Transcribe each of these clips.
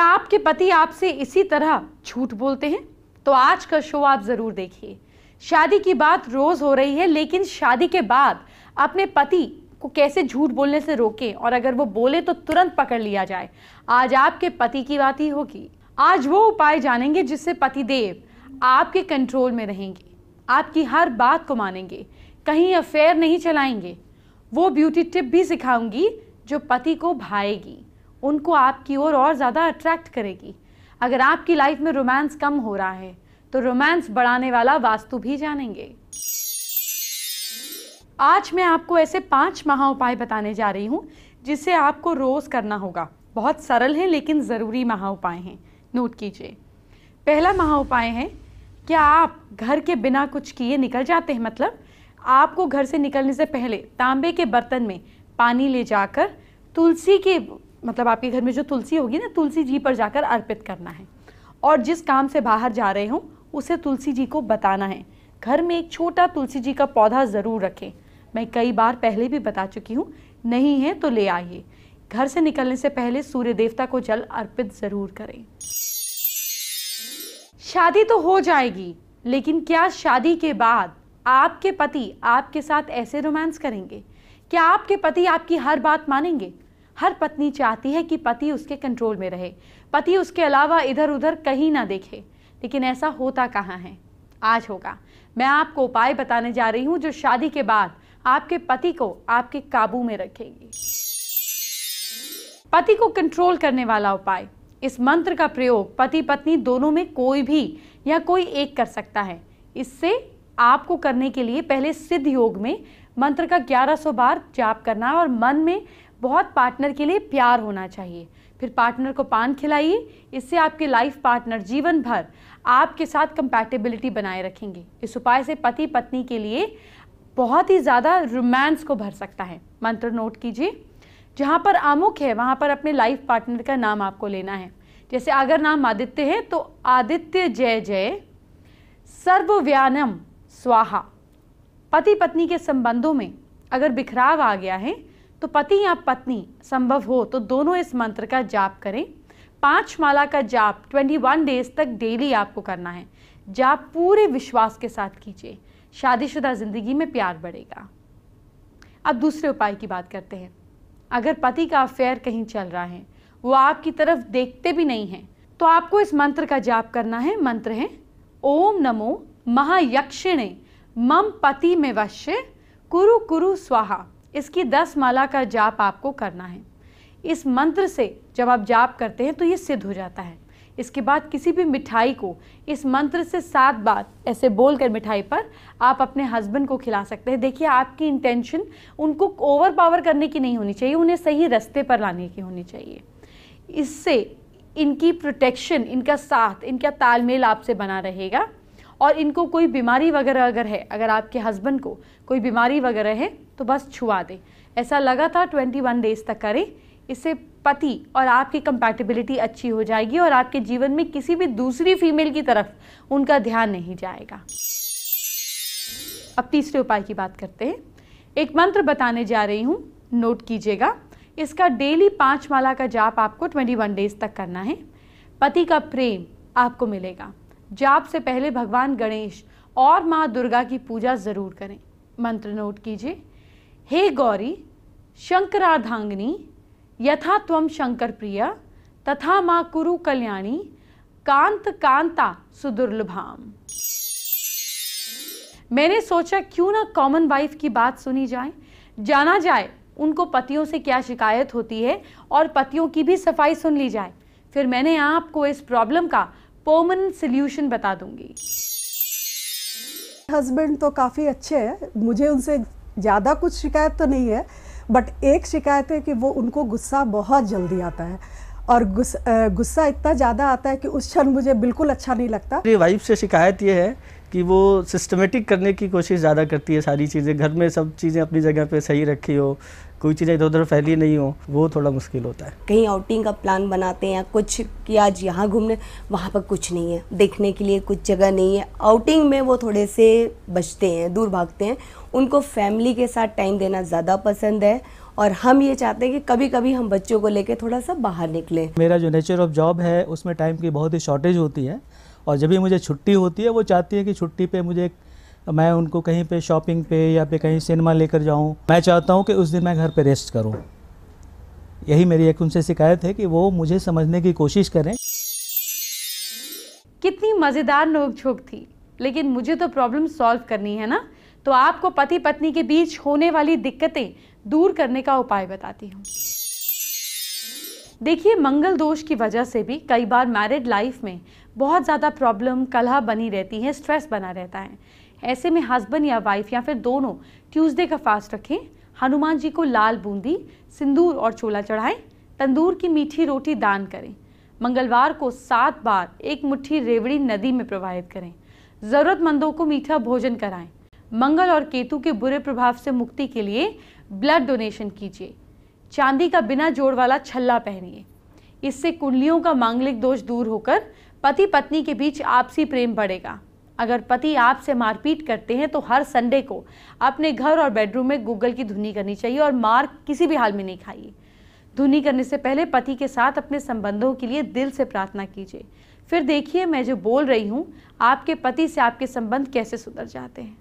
क्या आपके पति आपसे इसी तरह झूठ बोलते हैं तो आज का शो आप ज़रूर देखिए शादी की बात रोज़ हो रही है लेकिन शादी के बाद अपने पति को कैसे झूठ बोलने से रोके और अगर वो बोले तो तुरंत पकड़ लिया जाए आज आपके पति की बात ही होगी आज वो उपाय जानेंगे जिससे पति देव आपके कंट्रोल में रहेंगे आपकी हर बात को मानेंगे कहीं अफेयर नहीं चलाएंगे वो ब्यूटी टिप भी सिखाऊंगी जो पति को भाएगी उनको आपकी ओर और, और ज़्यादा अट्रैक्ट करेगी अगर आपकी लाइफ में रोमांस कम हो रहा है तो रोमांस बढ़ाने वाला वास्तु भी जानेंगे आज मैं आपको ऐसे पांच महा उपाय बताने जा रही हूँ जिसे आपको रोज़ करना होगा बहुत सरल है लेकिन ज़रूरी महा उपाय हैं नोट कीजिए पहला महा उपाय है क्या आप घर के बिना कुछ किए निकल जाते हैं मतलब आपको घर से निकलने से पहले तांबे के बर्तन में पानी ले जाकर तुलसी के मतलब आपके घर में जो तुलसी होगी ना तुलसी जी पर जाकर अर्पित करना है और जिस काम से बाहर जा रहे हों उसे तुलसी जी को बताना है घर में एक छोटा तुलसी जी का पौधा ज़रूर रखें मैं कई बार पहले भी बता चुकी हूँ नहीं है तो ले आइए घर से निकलने से पहले सूर्य देवता को जल अर्पित ज़रूर करें शादी तो हो जाएगी लेकिन क्या शादी के बाद आपके पति आपके साथ ऐसे रोमांस करेंगे क्या आपके पति आपकी हर बात मानेंगे हर पत्नी चाहती है कि पति उसके कंट्रोल में रहे पति उसके अलावा इधर उधर कहीं ना देखे लेकिन ऐसा होता कहाँ है आज होगा मैं आपको उपाय बताने जा रही हूँ जो शादी के बाद आपके पति को आपके काबू में रखेगी पति को कंट्रोल करने वाला उपाय इस मंत्र का प्रयोग पति पत्नी दोनों में कोई भी या कोई एक कर सकता है इससे आपको करने के लिए पहले सिद्ध योग में मंत्र का 1100 बार जाप करना और मन में बहुत पार्टनर के लिए प्यार होना चाहिए फिर पार्टनर को पान खिलाइए इससे आपके लाइफ पार्टनर जीवन भर आपके साथ कंपैटिबिलिटी बनाए रखेंगे इस उपाय से पति पत्नी के लिए बहुत ही ज़्यादा रोमांस को भर सकता है मंत्र नोट कीजिए जहाँ पर आमुख है वहाँ पर अपने लाइफ पार्टनर का नाम आपको लेना है जैसे अगर नाम आदित्य है तो आदित्य जय जय सर्वव्यानम स्वाहा पति पत्नी के संबंधों में अगर बिखराव आ गया है तो पति या पत्नी संभव हो तो दोनों इस मंत्र का जाप करें पांच माला का जाप 21 डेज तक डेली आपको करना है जाप पूरे विश्वास के साथ कीजिए शादीशुदा ज़िंदगी में प्यार बढ़ेगा अब दूसरे उपाय की बात करते हैं अगर पति का अफेयर कहीं चल रहा है वो आपकी तरफ देखते भी नहीं है तो आपको इस मंत्र का जाप करना है मंत्र है ओम नमो महायक्षिणे मम पति में वश्य कुरु कुरु स्वाहा इसकी दस माला का जाप आपको करना है इस मंत्र से जब आप जाप करते हैं तो ये सिद्ध हो जाता है इसके बाद किसी भी मिठाई को इस मंत्र से सात बार ऐसे बोल कर मिठाई पर आप अपने हस्बैंड को खिला सकते हैं देखिए आपकी इंटेंशन उनको ओवर पावर करने की नहीं होनी चाहिए उन्हें सही रास्ते पर लाने की होनी चाहिए इससे इनकी प्रोटेक्शन इनका साथ इनका तालमेल आपसे बना रहेगा और इनको कोई बीमारी वगैरह अगर है अगर आपके हस्बैंड को कोई बीमारी वगैरह है तो बस छुआ दें ऐसा लगातार 21 डेज़ तक करें इससे पति और आपकी कंपैटिबिलिटी अच्छी हो जाएगी और आपके जीवन में किसी भी दूसरी फीमेल की तरफ उनका ध्यान नहीं जाएगा अब तीसरे उपाय की बात करते हैं एक मंत्र बताने जा रही हूँ नोट कीजिएगा इसका डेली पाँच माला का जाप आपको 21 डेज तक करना है पति का प्रेम आपको मिलेगा जाप से पहले भगवान गणेश और माँ दुर्गा की पूजा ज़रूर करें मंत्र नोट कीजिए हे गौरी शंकराधांगनी यथा त्वम शंकर प्रिया तथा माँ कुरु कल्याणी कांत कांता सुदुर्लभाम मैंने सोचा क्यों ना कॉमन वाइफ की बात सुनी जाए जाना जाए उनको पतियों से क्या शिकायत होती है और पतियों की भी सफाई सुन ली जाए फिर मैंने आपको इस प्रॉब्लम का पोमन सोल्यूशन बता दूंगी हस्बैंड तो काफ़ी अच्छे हैं मुझे उनसे ज़्यादा कुछ शिकायत तो नहीं है बट एक शिकायत है कि वो उनको गुस्सा बहुत जल्दी आता है और गुस्सा इतना ज़्यादा आता है कि उस क्षण मुझे बिल्कुल अच्छा नहीं लगता मेरी वाइफ से शिकायत ये है कि वो सिस्टमेटिक करने की कोशिश ज़्यादा करती है सारी चीज़ें घर में सब चीज़ें अपनी जगह पे सही रखी हो कोई चीज़ इधर उधर फैली नहीं हो वो थोड़ा मुश्किल होता है कहीं आउटिंग का प्लान बनाते हैं कुछ कि आज यहाँ घूमने वहाँ पर कुछ नहीं है देखने के लिए कुछ जगह नहीं है आउटिंग में वो थोड़े से बचते हैं दूर भागते हैं उनको फैमिली के साथ टाइम देना ज़्यादा पसंद है और हम ये चाहते हैं कि कभी कभी हम बच्चों को लेकर थोड़ा सा बाहर निकलें मेरा जो नेचर ऑफ जॉब है उसमें टाइम की बहुत ही शॉर्टेज होती है और जब भी मुझे छुट्टी होती है वो चाहती है कि छुट्टी पे मुझे एक मैं उनको कहीं पे शॉपिंग पे या पे कहीं सिनेमा लेकर जाऊं मैं चाहता हूं कि उस दिन मैं घर पे रेस्ट करूं यही मेरी एक उनसे शिकायत है कि वो मुझे समझने की कोशिश करें कितनी मज़ेदार नोकझोंक थी लेकिन मुझे तो प्रॉब्लम सॉल्व करनी है ना तो आपको पति पत्नी के बीच होने वाली दिक्कतें दूर करने का उपाय बताती हूँ देखिए मंगल दोष की वजह से भी कई बार मैरिड लाइफ में बहुत ज़्यादा प्रॉब्लम कलह बनी रहती है स्ट्रेस बना रहता है ऐसे में हस्बैंड या वाइफ या फिर दोनों ट्यूसडे का फास्ट रखें हनुमान जी को लाल बूंदी सिंदूर और चोला चढ़ाएं तंदूर की मीठी रोटी दान करें मंगलवार को सात बार एक मुट्ठी रेवड़ी नदी में प्रवाहित करें ज़रूरतमंदों को मीठा भोजन कराएं मंगल और केतु के बुरे प्रभाव से मुक्ति के लिए ब्लड डोनेशन कीजिए चांदी का बिना जोड़ वाला छल्ला पहनिए इससे कुंडलियों का मांगलिक दोष दूर होकर पति पत्नी के बीच आपसी प्रेम बढ़ेगा अगर पति आपसे मारपीट करते हैं तो हर संडे को अपने घर और बेडरूम में गूगल की धुनी करनी चाहिए और मार किसी भी हाल में नहीं खाइए धुनी करने से पहले पति के साथ अपने संबंधों के लिए दिल से प्रार्थना कीजिए फिर देखिए मैं जो बोल रही हूँ आपके पति से आपके संबंध कैसे सुधर जाते हैं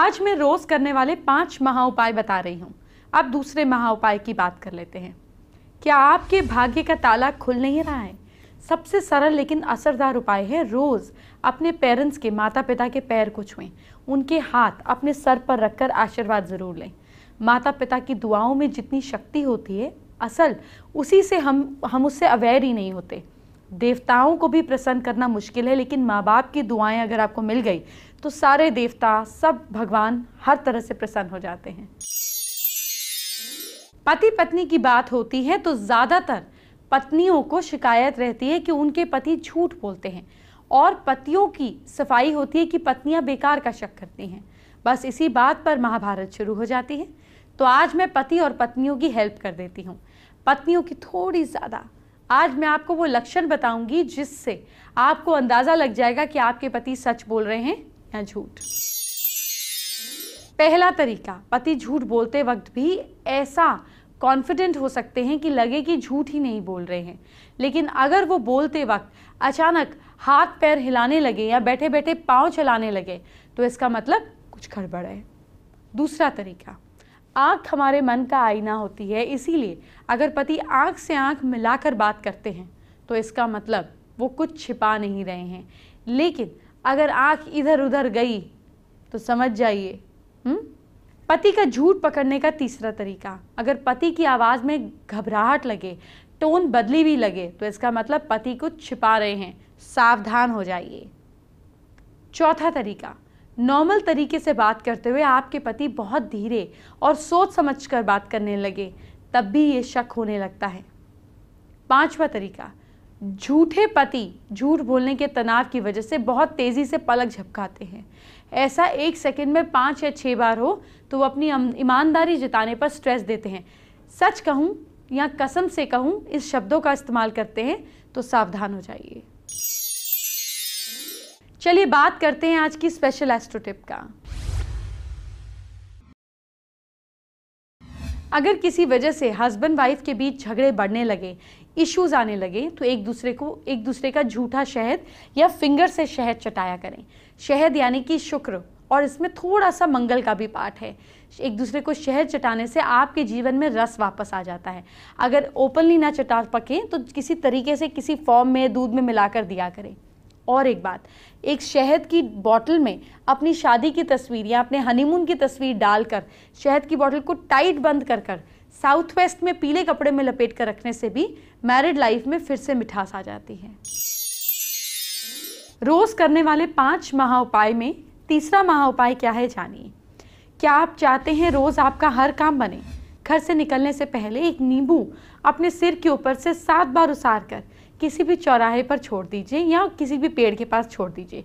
आज मैं रोज़ करने वाले पांच महा उपाय बता रही हूँ अब दूसरे महा उपाय की बात कर लेते हैं क्या आपके भाग्य का ताला खुल नहीं रहा है सबसे सरल लेकिन असरदार उपाय है रोज़ अपने पेरेंट्स के माता पिता के पैर को छुएं उनके हाथ अपने सर पर रखकर आशीर्वाद ज़रूर लें माता पिता की दुआओं में जितनी शक्ति होती है असल उसी से हम हम उससे अवेयर ही नहीं होते देवताओं को भी प्रसन्न करना मुश्किल है लेकिन माँ बाप की दुआएं अगर आपको मिल गई तो सारे देवता सब भगवान हर तरह से प्रसन्न हो जाते हैं पति पत्नी की बात होती है तो ज़्यादातर पत्नियों को शिकायत रहती है कि उनके पति झूठ बोलते हैं और पतियों की सफाई होती है कि पत्नियां बेकार का शक करती हैं बस इसी बात पर महाभारत शुरू हो जाती है तो आज मैं पति और पत्नियों की हेल्प कर देती हूँ पत्नियों की थोड़ी ज़्यादा आज मैं आपको वो लक्षण बताऊंगी जिससे आपको अंदाज़ा लग जाएगा कि आपके पति सच बोल रहे हैं या झूठ पहला तरीका पति झूठ बोलते वक्त भी ऐसा कॉन्फिडेंट हो सकते हैं कि लगे कि झूठ ही नहीं बोल रहे हैं लेकिन अगर वो बोलते वक्त अचानक हाथ पैर हिलाने लगे या बैठे बैठे पाँव चलाने लगे तो इसका मतलब कुछ खड़बड़ है दूसरा तरीका आँख हमारे मन का आईना होती है इसीलिए अगर पति आँख से आँख मिलाकर बात करते हैं तो इसका मतलब वो कुछ छिपा नहीं रहे हैं लेकिन अगर आँख इधर उधर गई तो समझ जाइए हम्म? पति का झूठ पकड़ने का तीसरा तरीका अगर पति की आवाज़ में घबराहट लगे टोन बदली भी लगे तो इसका मतलब पति को छिपा रहे हैं सावधान हो जाइए चौथा तरीका नॉर्मल तरीके से बात करते हुए आपके पति बहुत धीरे और सोच समझ कर बात करने लगे तब भी ये शक होने लगता है पांचवा तरीका झूठे पति झूठ बोलने के तनाव की वजह से बहुत तेज़ी से पलक झपकाते हैं ऐसा एक सेकंड में पांच या छह बार हो तो वो अपनी ईमानदारी जताने पर स्ट्रेस देते हैं सच कहूं या कसम से कहूं इस शब्दों का इस्तेमाल करते हैं तो सावधान हो जाइए चलिए बात करते हैं आज की स्पेशल एस्ट्रोटिप का अगर किसी वजह से हस्बैंड वाइफ के बीच झगड़े बढ़ने लगे इश्यूज आने लगे तो एक दूसरे को एक दूसरे का झूठा शहद या फिंगर से शहद चटाया करें शहद यानी कि शुक्र और इसमें थोड़ा सा मंगल का भी पाठ है एक दूसरे को शहद चटाने से आपके जीवन में रस वापस आ जाता है अगर ओपनली ना चटा पकें तो किसी तरीके से किसी फॉर्म में दूध में मिलाकर दिया करें और एक बात एक शहद की बॉटल में अपनी शादी की तस्वीर या अपने हनीमून की तस्वीर डालकर शहद की बॉटल को टाइट बंद कर कर साउथ वेस्ट में पीले कपड़े में लपेट कर रखने से भी मैरिड लाइफ में फिर से मिठास आ जाती है रोज़ करने वाले पांच महा उपाय में तीसरा महा उपाय क्या है जानिए क्या आप चाहते हैं रोज़ आपका हर काम बने घर से निकलने से पहले एक नींबू अपने सिर के ऊपर से सात बार उसार कर किसी भी चौराहे पर छोड़ दीजिए या किसी भी पेड़ के पास छोड़ दीजिए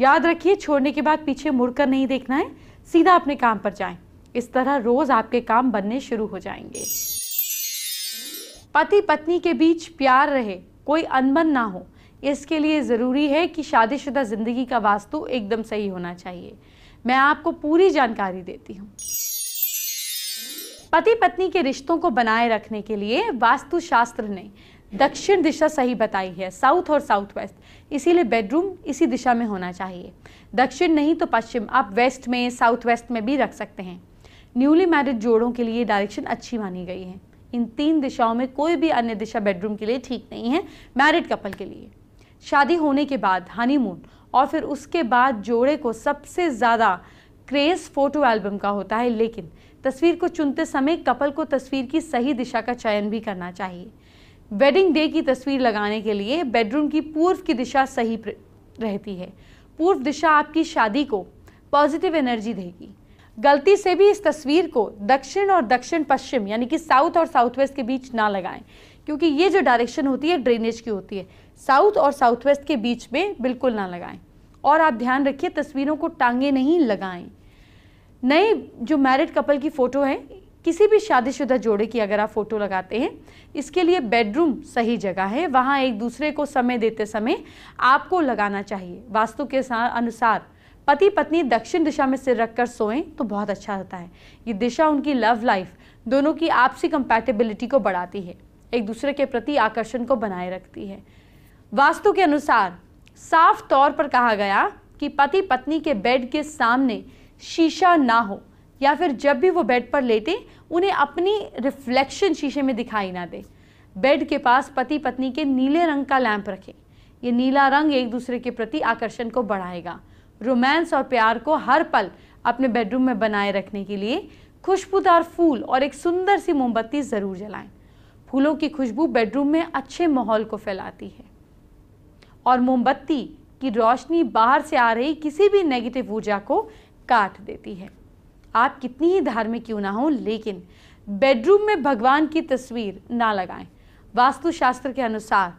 याद रखिए छोड़ने के बाद पीछे मुड़कर नहीं देखना है सीधा अपने काम पर जाएं इस तरह रोज़ आपके काम बनने शुरू हो जाएंगे पति पत्नी के बीच प्यार रहे कोई अनबन ना हो इसके लिए ज़रूरी है कि शादीशुदा ज़िंदगी का वास्तु एकदम सही होना चाहिए मैं आपको पूरी जानकारी देती हूँ पति पत्नी के रिश्तों को बनाए रखने के लिए वास्तुशास्त्र ने दक्षिण दिशा सही बताई है साउथ और साउथ वेस्ट इसीलिए बेडरूम इसी दिशा में होना चाहिए दक्षिण नहीं तो पश्चिम आप वेस्ट में साउथ वेस्ट में भी रख सकते हैं न्यूली मैरिड जोड़ों के लिए डायरेक्शन अच्छी मानी गई है इन तीन दिशाओं में कोई भी अन्य दिशा बेडरूम के लिए ठीक नहीं है मैरिड कपल के लिए शादी होने के बाद हनीमून और फिर उसके बाद जोड़े को सबसे ज़्यादा क्रेज़ फ़ोटो एल्बम का होता है लेकिन तस्वीर को चुनते समय कपल को तस्वीर की सही दिशा का चयन भी करना चाहिए वेडिंग डे की तस्वीर लगाने के लिए बेडरूम की पूर्व की दिशा सही रहती है पूर्व दिशा आपकी शादी को पॉजिटिव एनर्जी देगी गलती से भी इस तस्वीर को दक्षिण और दक्षिण पश्चिम यानी कि साउथ और साउथ वेस्ट के बीच ना लगाएं क्योंकि ये जो डायरेक्शन होती है ड्रेनेज की होती है साउथ और साउथ वेस्ट के बीच में बिल्कुल ना लगाएं और आप ध्यान रखिए तस्वीरों को टांगे नहीं लगाएं नए जो मैरिड कपल की फ़ोटो है किसी भी शादीशुदा जोड़े की अगर आप फ़ोटो लगाते हैं इसके लिए बेडरूम सही जगह है वहाँ एक दूसरे को समय देते समय आपको लगाना चाहिए वास्तु के अनुसार पति पत्नी दक्षिण दिशा में सिर रखकर सोएं तो बहुत अच्छा होता है ये दिशा उनकी लव लाइफ दोनों की आपसी कंपैटिबिलिटी को बढ़ाती है एक दूसरे के प्रति आकर्षण को बनाए रखती है वास्तु के अनुसार साफ तौर पर कहा गया कि पति पत्नी के बेड के सामने शीशा ना हो या फिर जब भी वो बेड पर लेटे उन्हें अपनी रिफ्लेक्शन शीशे में दिखाई ना दे बेड के पास पति पत्नी के नीले रंग का लैंप रखें ये नीला रंग एक दूसरे के प्रति आकर्षण को बढ़ाएगा रोमांस और प्यार को हर पल अपने बेडरूम में बनाए रखने के लिए खुशबूदार फूल और एक सुंदर सी मोमबत्ती ज़रूर जलाएं फूलों की खुशबू बेडरूम में अच्छे माहौल को फैलाती है और मोमबत्ती की रोशनी बाहर से आ रही किसी भी नेगेटिव ऊर्जा को काट देती है आप कितनी ही धार्मिक क्यों ना हो लेकिन बेडरूम में भगवान की तस्वीर ना लगाएं वास्तुशास्त्र के अनुसार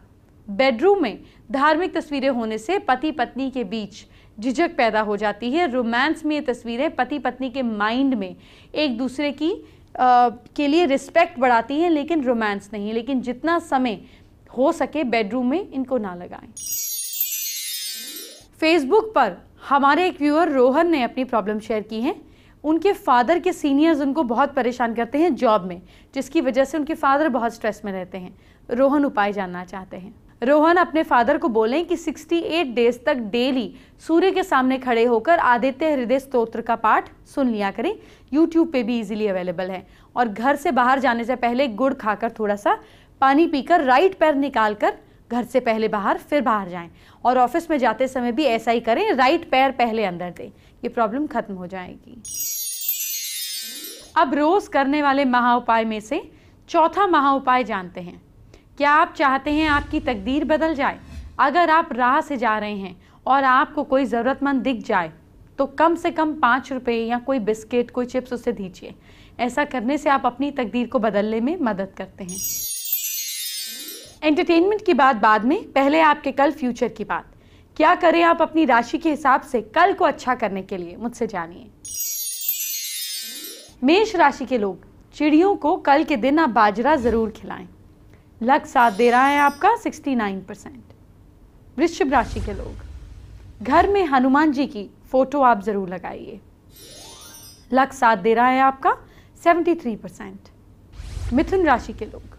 बेडरूम में धार्मिक तस्वीरें होने से पति पत्नी के बीच झिझक पैदा हो जाती है रोमांस में ये तस्वीरें पति पत्नी के माइंड में एक दूसरे की आ, के लिए रिस्पेक्ट बढ़ाती हैं लेकिन रोमांस नहीं लेकिन जितना समय हो सके बेडरूम में इनको ना लगाएं फेसबुक पर हमारे एक व्यूअर रोहन ने अपनी प्रॉब्लम शेयर की है उनके फादर के सीनियर्स उनको बहुत परेशान करते हैं जॉब में जिसकी वजह से उनके फादर बहुत स्ट्रेस में रहते हैं रोहन उपाय जानना चाहते हैं रोहन अपने फादर को बोलें कि 68 डेज तक डेली सूर्य के सामने खड़े होकर आदित्य हृदय स्तोत्र का पाठ सुन लिया करें यूट्यूब पे भी इजीली अवेलेबल है और घर से बाहर जाने से पहले गुड़ खाकर थोड़ा सा पानी पीकर राइट पैर निकाल कर घर से पहले बाहर फिर बाहर जाएं और ऑफिस में जाते समय भी ऐसा ही करें राइट पैर पहले अंदर दें ये प्रॉब्लम खत्म हो जाएगी अब रोज़ करने वाले महा उपाय में से चौथा महा उपाय जानते हैं क्या आप चाहते हैं आपकी तकदीर बदल जाए अगर आप राह से जा रहे हैं और आपको कोई ज़रूरतमंद दिख जाए तो कम से कम पाँच रुपये या कोई बिस्किट कोई चिप्स उसे दीजिए ऐसा करने से आप अपनी तकदीर को बदलने में मदद करते हैं एंटरटेनमेंट की बात बाद में पहले आपके कल फ्यूचर की बात क्या करें आप अपनी राशि के हिसाब से कल को अच्छा करने के लिए मुझसे जानिए मेष राशि के लोग चिड़ियों को कल के दिन आप बाजरा ज़रूर खिलाएं लक साथ दे रहा है आपका 69 परसेंट वृश्चिक राशि के लोग घर में हनुमान जी की फ़ोटो आप ज़रूर लगाइए लक साथ दे रहा है आपका 73 परसेंट मिथुन राशि के लोग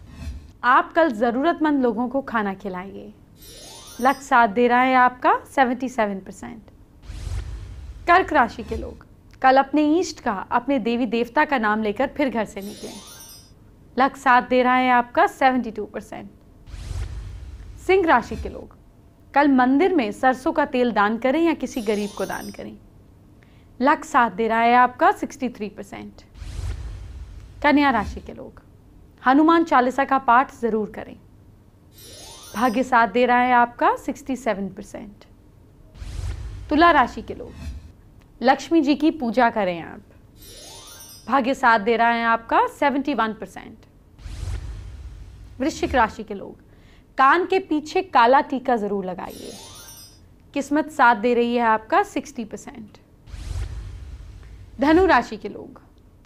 आप कल ज़रूरतमंद लोगों को खाना खिलाइए लक साथ दे रहा है आपका 77 परसेंट कर्क राशि के लोग कल अपने ईष्ट का अपने देवी देवता का नाम लेकर फिर घर से निकले लक साथ दे रहा है आपका 72 परसेंट सिंह राशि के लोग कल मंदिर में सरसों का तेल दान करें या किसी गरीब को दान करें लक साथ दे रहा है आपका 63 परसेंट कन्या राशि के लोग हनुमान चालीसा का पाठ ज़रूर करें भाग्य साथ दे रहा है आपका 67 परसेंट तुला राशि के लोग लक्ष्मी जी की पूजा करें आप भाग्य साथ दे रहा है आपका 71 परसेंट वृश्चिक राशि के लोग कान के पीछे काला टीका ज़रूर लगाइए किस्मत साथ दे रही है आपका 60 परसेंट धनु राशि के लोग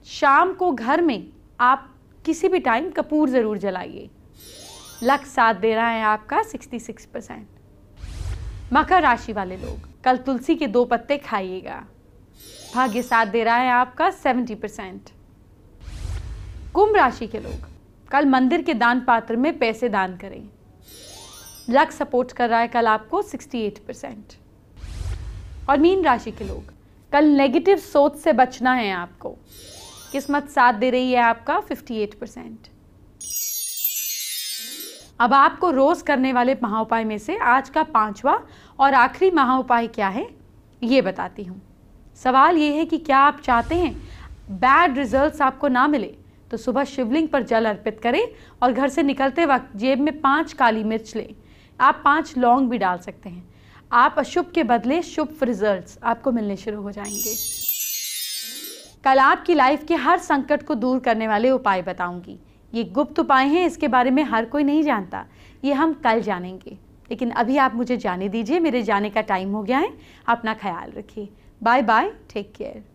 शाम को घर में आप किसी भी टाइम कपूर ज़रूर जलाइए लक साथ दे रहा है आपका 66 परसेंट मकर राशि वाले लोग कल तुलसी के दो पत्ते खाइएगा भाग्य साथ दे रहा है आपका 70 परसेंट कुंभ राशि के लोग कल मंदिर के दान पात्र में पैसे दान करें लक सपोर्ट कर रहा है कल आपको 68 परसेंट और मीन राशि के लोग कल नेगेटिव सोच से बचना है आपको किस्मत साथ दे रही है आपका 58 परसेंट अब आपको रोज़ करने वाले महाउपाय में से आज का पांचवा और आखिरी महाउपाय क्या है ये बताती हूँ सवाल ये है कि क्या आप चाहते हैं बैड रिजल्ट्स आपको ना मिले तो सुबह शिवलिंग पर जल अर्पित करें और घर से निकलते वक्त जेब में पांच काली मिर्च लें आप पांच लौंग भी डाल सकते हैं आप अशुभ के बदले शुभ रिजल्ट्स आपको मिलने शुरू हो जाएंगे कल आपकी लाइफ के हर संकट को दूर करने वाले उपाय बताऊंगी ये गुप्त उपाय हैं इसके बारे में हर कोई नहीं जानता ये हम कल जानेंगे लेकिन अभी आप मुझे जाने दीजिए मेरे जाने का टाइम हो गया है अपना ख्याल रखिए बाय बाय टेक केयर